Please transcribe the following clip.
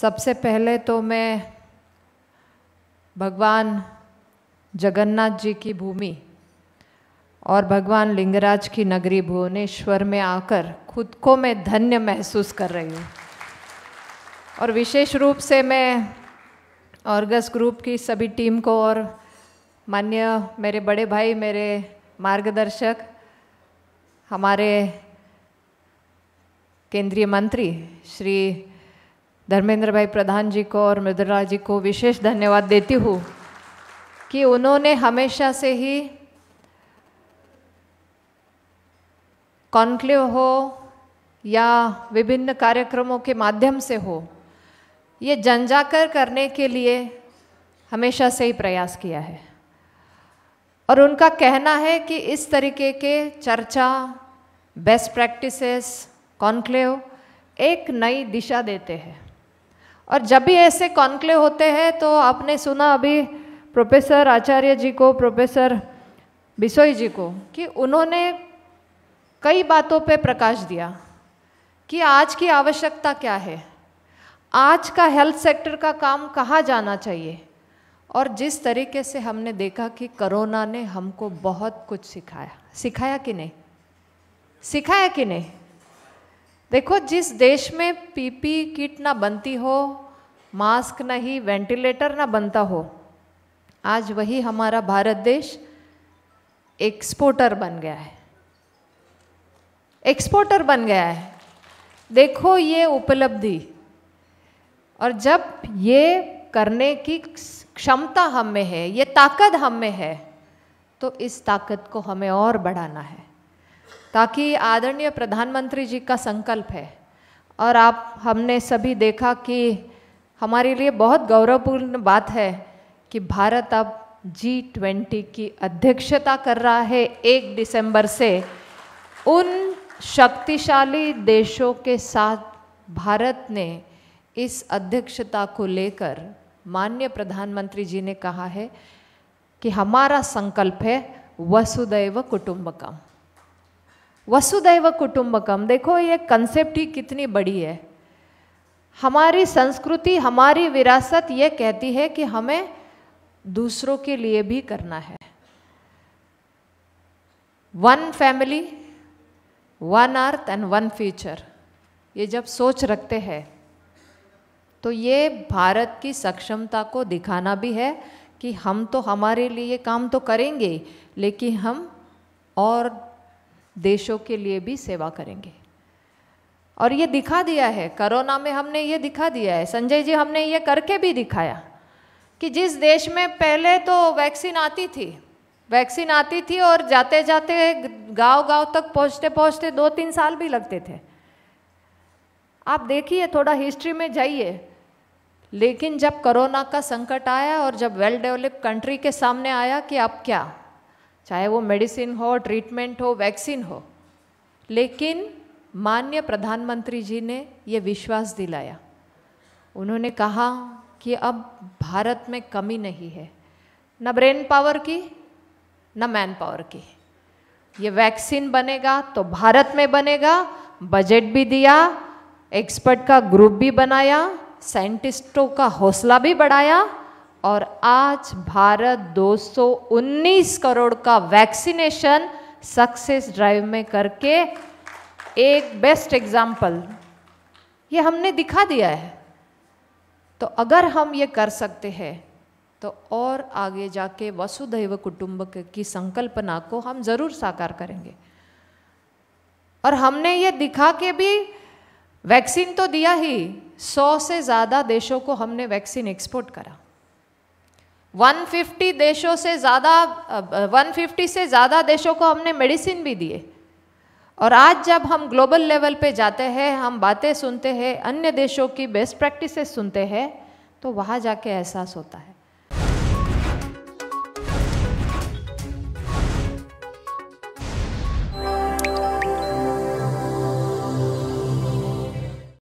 सबसे पहले तो मैं भगवान जगन्नाथ जी की भूमि और भगवान लिंगराज की नगरी भुवनेश्वर में आकर खुद को मैं धन्य महसूस कर रही हूँ और विशेष रूप से मैं ऑर्गस ग्रुप की सभी टीम को और मान्य मेरे बड़े भाई मेरे मार्गदर्शक हमारे केंद्रीय मंत्री श्री धर्मेंद्र भाई प्रधान जी को और मृदुला जी को विशेष धन्यवाद देती हूँ कि उन्होंने हमेशा से ही कॉन्क्लेव हो या विभिन्न कार्यक्रमों के माध्यम से हो ये जनजाकर करने के लिए हमेशा से ही प्रयास किया है और उनका कहना है कि इस तरीके के चर्चा बेस्ट प्रैक्टिसेस कॉन्क्लेव एक नई दिशा देते हैं और जब भी ऐसे कॉन्क्लेव होते हैं तो आपने सुना अभी प्रोफेसर आचार्य जी को प्रोफेसर बिसोई जी को कि उन्होंने कई बातों पे प्रकाश दिया कि आज की आवश्यकता क्या है आज का हेल्थ सेक्टर का काम कहाँ जाना चाहिए और जिस तरीके से हमने देखा कि करोना ने हमको बहुत कुछ सिखाया सिखाया कि नहीं सिखाया कि नहीं देखो जिस देश में पीपी किट ना बनती हो मास्क नहीं वेंटिलेटर ना बनता हो आज वही हमारा भारत देश एक्सपोर्टर बन गया है एक्सपोर्टर बन गया है देखो ये उपलब्धि और जब ये करने की क्षमता हम में है ये ताकत हम में है तो इस ताकत को हमें और बढ़ाना है ताकि आदरणीय प्रधानमंत्री जी का संकल्प है और आप हमने सभी देखा कि हमारे लिए बहुत गौरवपूर्ण बात है कि भारत अब जी ट्वेंटी की अध्यक्षता कर रहा है एक दिसंबर से उन शक्तिशाली देशों के साथ भारत ने इस अध्यक्षता को लेकर माननीय प्रधानमंत्री जी ने कहा है कि हमारा संकल्प है वसुदैव कुटुंबकम वसुदैव कुटुम्बकम देखो ये कंसेप्ट ही कितनी बड़ी है हमारी संस्कृति हमारी विरासत ये कहती है कि हमें दूसरों के लिए भी करना है one family one earth and one future ये जब सोच रखते हैं तो ये भारत की सक्षमता को दिखाना भी है कि हम तो हमारे लिए काम तो करेंगे लेकिन हम और देशों के लिए भी सेवा करेंगे और ये दिखा दिया है कोरोना में हमने ये दिखा दिया है संजय जी हमने ये करके भी दिखाया कि जिस देश में पहले तो वैक्सीन आती थी वैक्सीन आती थी और जाते जाते गांव गांव तक पहुंचते पहुंचते दो तीन साल भी लगते थे आप देखिए थोड़ा हिस्ट्री में जाइए लेकिन जब कोरोना का संकट आया और जब वेल डेवलप कंट्री के सामने आया कि अब क्या चाहे वो मेडिसिन हो ट्रीटमेंट हो वैक्सीन हो लेकिन माननीय प्रधानमंत्री जी ने ये विश्वास दिलाया उन्होंने कहा कि अब भारत में कमी नहीं है न ब्रेन पावर की न मैन पावर की ये वैक्सीन बनेगा तो भारत में बनेगा बजट भी दिया एक्सपर्ट का ग्रुप भी बनाया साइंटिस्टों का हौसला भी बढ़ाया और आज भारत 219 करोड़ का वैक्सीनेशन सक्सेस ड्राइव में करके एक बेस्ट एग्जाम्पल ये हमने दिखा दिया है तो अगर हम ये कर सकते हैं तो और आगे जाके वसुधैव कुटुंब की संकल्पना को हम ज़रूर साकार करेंगे और हमने ये दिखा के भी वैक्सीन तो दिया ही सौ से ज़्यादा देशों को हमने वैक्सीन एक्सपोर्ट करा 150 देशों से ज़्यादा 150 से ज़्यादा देशों को हमने मेडिसिन भी दिए और आज जब हम ग्लोबल लेवल पे जाते हैं हम बातें सुनते हैं अन्य देशों की बेस्ट प्रैक्टिसेस सुनते हैं तो वहाँ जाके एहसास होता है